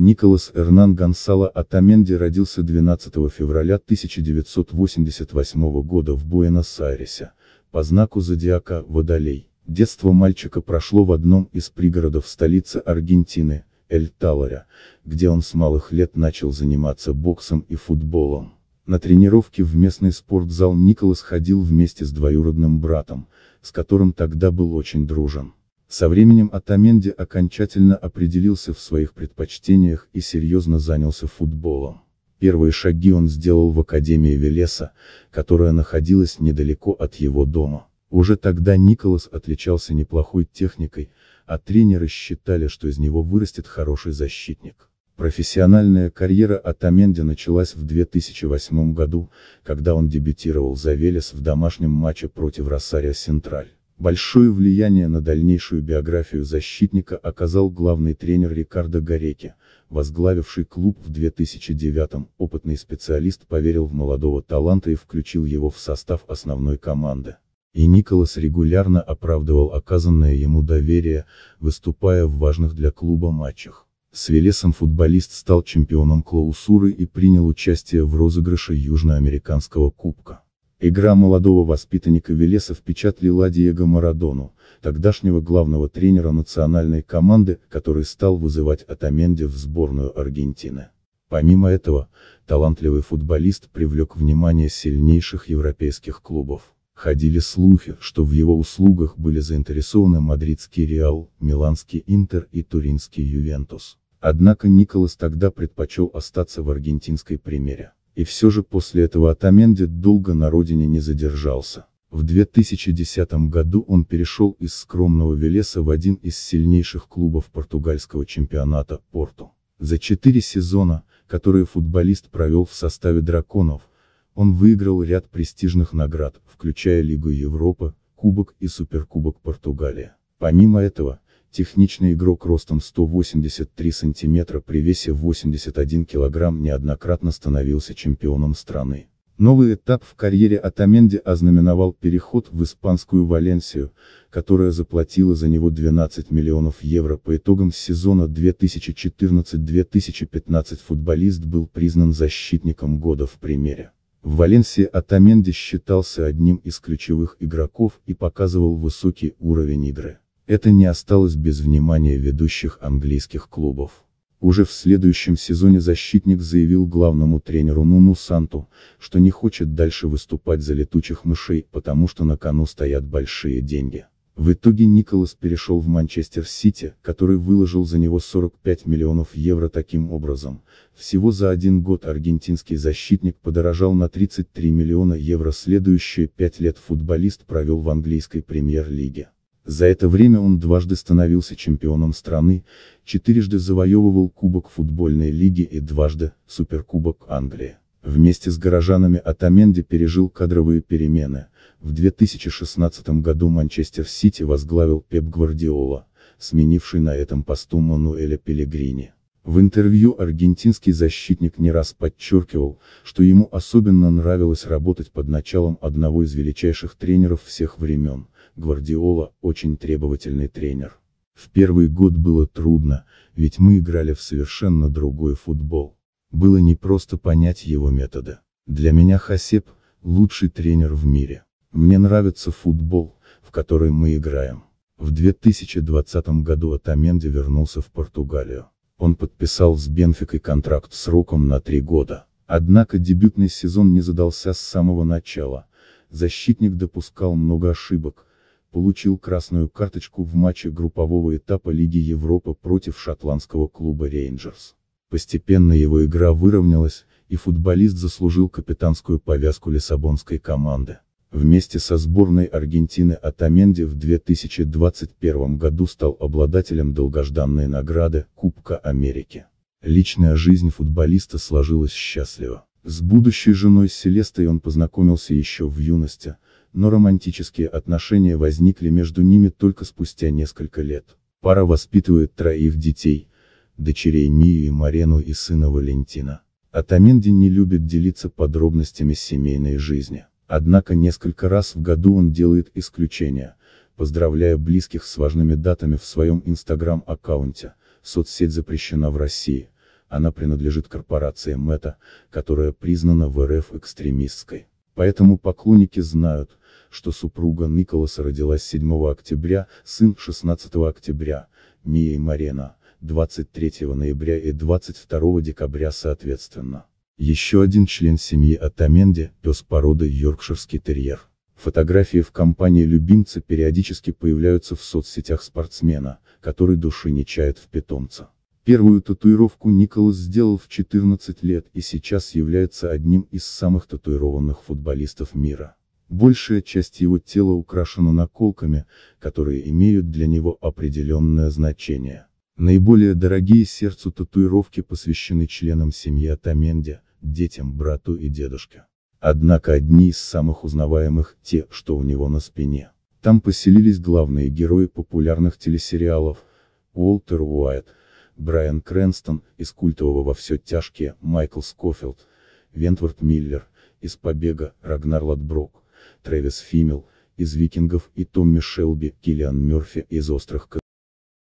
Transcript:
Николас Эрнан Гонсало Атаменди родился 12 февраля 1988 года в Буэнос-Айресе, по знаку зодиака Водолей. Детство мальчика прошло в одном из пригородов столицы Аргентины, Эль-Таларя, где он с малых лет начал заниматься боксом и футболом. На тренировки в местный спортзал Николас ходил вместе с двоюродным братом, с которым тогда был очень дружен. Со временем Атаменди окончательно определился в своих предпочтениях и серьезно занялся футболом. Первые шаги он сделал в Академии Велеса, которая находилась недалеко от его дома. Уже тогда Николас отличался неплохой техникой, а тренеры считали, что из него вырастет хороший защитник. Профессиональная карьера Атаменди началась в 2008 году, когда он дебютировал за Велес в домашнем матче против Росарио Централь. Большое влияние на дальнейшую биографию защитника оказал главный тренер Рикардо Гореки, возглавивший клуб в 2009-м, опытный специалист поверил в молодого таланта и включил его в состав основной команды. И Николас регулярно оправдывал оказанное ему доверие, выступая в важных для клуба матчах. С Велесом футболист стал чемпионом клаусуры и принял участие в розыгрыше Южноамериканского кубка. Игра молодого воспитанника Велеса впечатлила Диего Марадону, тогдашнего главного тренера национальной команды, который стал вызывать Атаменди в сборную Аргентины. Помимо этого, талантливый футболист привлек внимание сильнейших европейских клубов. Ходили слухи, что в его услугах были заинтересованы мадридский Реал, миланский Интер и туринский Ювентус. Однако Николас тогда предпочел остаться в аргентинской премьере. И все же после этого Атамендит долго на родине не задержался. В 2010 году он перешел из скромного Велеса в один из сильнейших клубов португальского чемпионата «Порту». За четыре сезона, которые футболист провел в составе «Драконов», он выиграл ряд престижных наград, включая Лигу Европы, Кубок и Суперкубок Португалии. Помимо этого, Техничный игрок ростом 183 см при весе 81 кг неоднократно становился чемпионом страны. Новый этап в карьере Атаменди ознаменовал переход в испанскую Валенсию, которая заплатила за него 12 миллионов евро по итогам сезона 2014-2015 футболист был признан защитником года в примере. В Валенсии Атаменди считался одним из ключевых игроков и показывал высокий уровень игры. Это не осталось без внимания ведущих английских клубов. Уже в следующем сезоне защитник заявил главному тренеру Нуну Санту, что не хочет дальше выступать за летучих мышей, потому что на кону стоят большие деньги. В итоге Николас перешел в Манчестер Сити, который выложил за него 45 миллионов евро таким образом. Всего за один год аргентинский защитник подорожал на 33 миллиона евро. Следующие пять лет футболист провел в английской премьер-лиге. За это время он дважды становился чемпионом страны, четырежды завоевывал Кубок футбольной лиги и дважды Суперкубок Англии. Вместе с горожанами Атаменди пережил кадровые перемены. В 2016 году Манчестер Сити возглавил Пеп Гвардиола, сменивший на этом посту Мануэля Пелегрини. В интервью аргентинский защитник не раз подчеркивал, что ему особенно нравилось работать под началом одного из величайших тренеров всех времен – Гвардиола – очень требовательный тренер. В первый год было трудно, ведь мы играли в совершенно другой футбол. Было непросто понять его методы. Для меня Хасеп – лучший тренер в мире. Мне нравится футбол, в который мы играем. В 2020 году Атаменди вернулся в Португалию. Он подписал с Бенфикой контракт сроком на три года. Однако дебютный сезон не задался с самого начала. Защитник допускал много ошибок, получил красную карточку в матче группового этапа Лиги Европы против шотландского клуба Рейнджерс. Постепенно его игра выровнялась, и футболист заслужил капитанскую повязку лиссабонской команды. Вместе со сборной Аргентины Атаменди в 2021 году стал обладателем долгожданной награды Кубка Америки. Личная жизнь футболиста сложилась счастливо. С будущей женой Селестой он познакомился еще в юности, но романтические отношения возникли между ними только спустя несколько лет. Пара воспитывает троих детей, дочерей Мию и Марену и сына Валентина. Атаменди не любит делиться подробностями семейной жизни. Однако несколько раз в году он делает исключения, поздравляя близких с важными датами в своем инстаграм-аккаунте, соцсеть запрещена в России, она принадлежит корпорации МЭТА, которая признана в РФ экстремистской. Поэтому поклонники знают, что супруга Николаса родилась 7 октября, сын 16 октября, Мия и Марена, 23 ноября и 22 декабря соответственно. Еще один член семьи Атаменди, пес породы Йоркширский терьер. Фотографии в компании любимца периодически появляются в соцсетях спортсмена, который души не чает в питомца. Первую татуировку Николас сделал в 14 лет и сейчас является одним из самых татуированных футболистов мира. Большая часть его тела украшена наколками, которые имеют для него определенное значение. Наиболее дорогие сердцу татуировки посвящены членам семьи Атаменди, детям, брату и дедушке. Однако одни из самых узнаваемых – те, что у него на спине. Там поселились главные герои популярных телесериалов – Уолтер Уайт, Брайан Крэнстон, из культового «Во все тяжкие», Майкл Скофилд, Вентворд Миллер, из «Побега», Рагнар Ладброк, Трэвис Фимил из «Викингов» и Томми Шелби, Киллиан Мерфи из «Острых